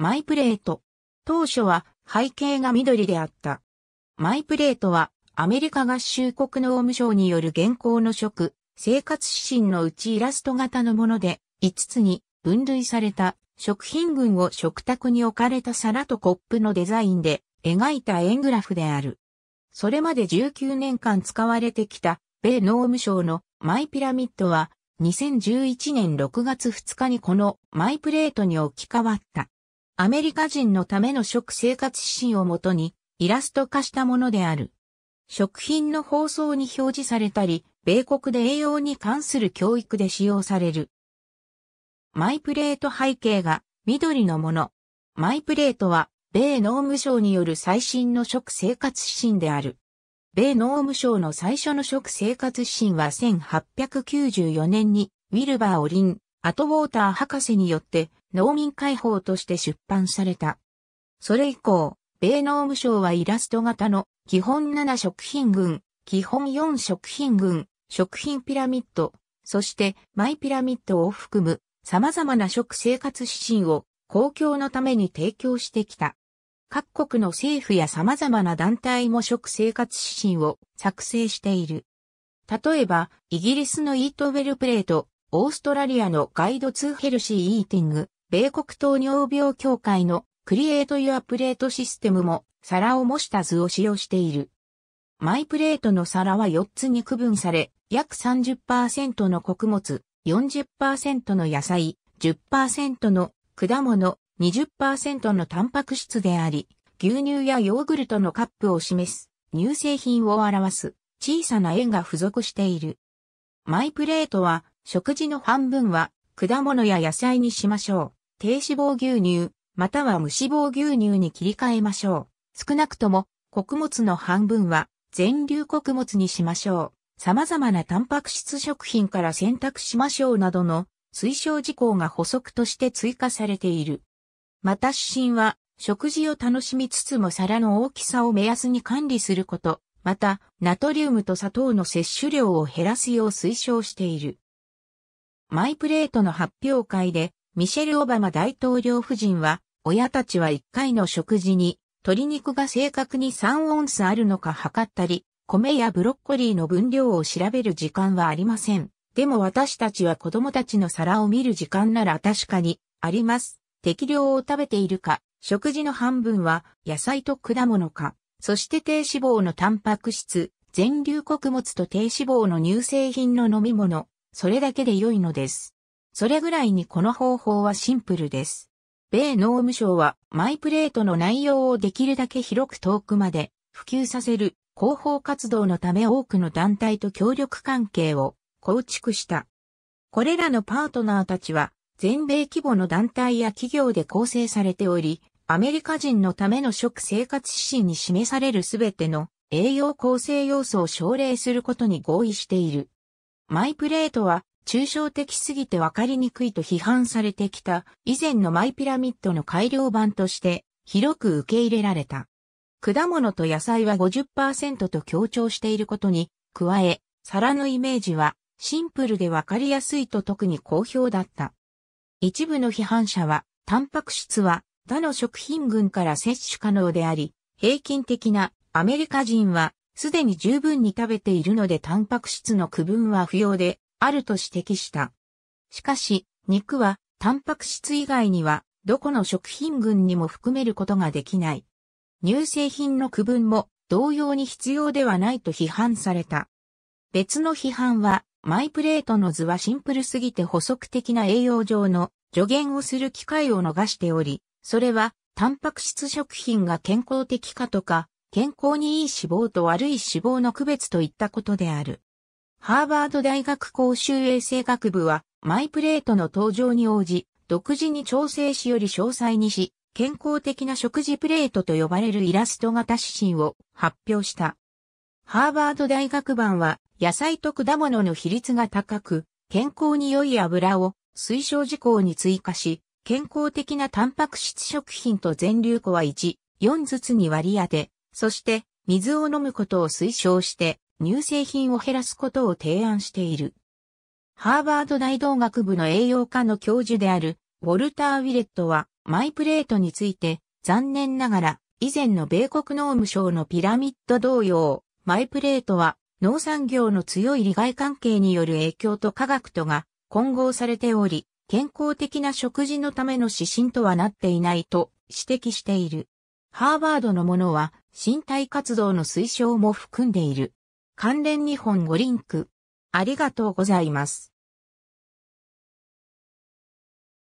マイプレート。当初は背景が緑であった。マイプレートはアメリカ合衆国農務省による現行の食、生活指針のうちイラスト型のもので、5つに分類された食品群を食卓に置かれた皿とコップのデザインで描いた円グラフである。それまで19年間使われてきた米農務省のマイピラミッドは2011年6月2日にこのマイプレートに置き換わった。アメリカ人のための食生活指針をもとにイラスト化したものである。食品の包装に表示されたり、米国で栄養に関する教育で使用される。マイプレート背景が緑のもの。マイプレートは、米農務省による最新の食生活指針である。米農務省の最初の食生活指針は1894年に、ウィルバー・オリン、アトウォーター博士によって農民解放として出版された。それ以降、米農務省はイラスト型の基本7食品群、基本4食品群、食品ピラミッド、そしてマイピラミッドを含む様々な食生活指針を公共のために提供してきた。各国の政府や様々な団体も食生活指針を作成している。例えば、イギリスのイートウェルプレート、オーストラリアのガイドツーヘルシーイーティング、米国糖尿病協会のクリエイト・ユア・プレートシステムも皿を模した図を使用している。マイプレートの皿は4つに区分され、約30%の穀物、40%の野菜、10%の果物、20%のタンパク質であり、牛乳やヨーグルトのカップを示す乳製品を表す小さな円が付属している。マイプレートは食事の半分は果物や野菜にしましょう。低脂肪牛乳、または無脂肪牛乳に切り替えましょう。少なくとも穀物の半分は全粒穀物にしましょう。様々なタンパク質食品から選択しましょうなどの推奨事項が補足として追加されている。また指針は食事を楽しみつつも皿の大きさを目安に管理すること、またナトリウムと砂糖の摂取量を減らすよう推奨している。マイプレートの発表会で、ミシェル・オバマ大統領夫人は、親たちは1回の食事に、鶏肉が正確に3オンスあるのか測ったり、米やブロッコリーの分量を調べる時間はありません。でも私たちは子供たちの皿を見る時間なら確かにあります。適量を食べているか、食事の半分は野菜と果物か、そして低脂肪のタンパク質、全粒穀物と低脂肪の乳製品の飲み物、それだけで良いのです。それぐらいにこの方法はシンプルです。米農務省はマイプレートの内容をできるだけ広く遠くまで普及させる広報活動のため多くの団体と協力関係を構築した。これらのパートナーたちは全米規模の団体や企業で構成されており、アメリカ人のための食生活指針に示されるすべての栄養構成要素を奨励することに合意している。マイプレートは抽象的すぎてわかりにくいと批判されてきた以前のマイピラミッドの改良版として広く受け入れられた。果物と野菜は50%と強調していることに加え、皿のイメージはシンプルでわかりやすいと特に好評だった。一部の批判者は、タンパク質は他の食品群から摂取可能であり、平均的なアメリカ人はすでに十分に食べているのでタンパク質の区分は不要であると指摘した。しかし、肉はタンパク質以外にはどこの食品群にも含めることができない。乳製品の区分も同様に必要ではないと批判された。別の批判は、マイプレートの図はシンプルすぎて補足的な栄養上の助言をする機会を逃しており、それはタンパク質食品が健康的かとか、健康にいい脂肪と悪い脂肪の区別といったことである。ハーバード大学公衆衛生学部は、マイプレートの登場に応じ、独自に調整しより詳細にし、健康的な食事プレートと呼ばれるイラスト型指針を発表した。ハーバード大学版は、野菜と果物の比率が高く、健康に良い油を推奨事項に追加し、健康的なタンパク質食品と全粒粉は1、4ずつに割り当て、そして、水を飲むことを推奨して、乳製品を減らすことを提案している。ハーバード大道学部の栄養科の教授である、ウォルター・ウィレットは、マイプレートについて、残念ながら、以前の米国農務省のピラミッド同様、マイプレートは、農産業の強い利害関係による影響と科学とが混合されており、健康的な食事のための指針とはなっていないと指摘している。ハーバードのものは身体活動の推奨も含んでいる。関連日本語リンク。ありがとうございます。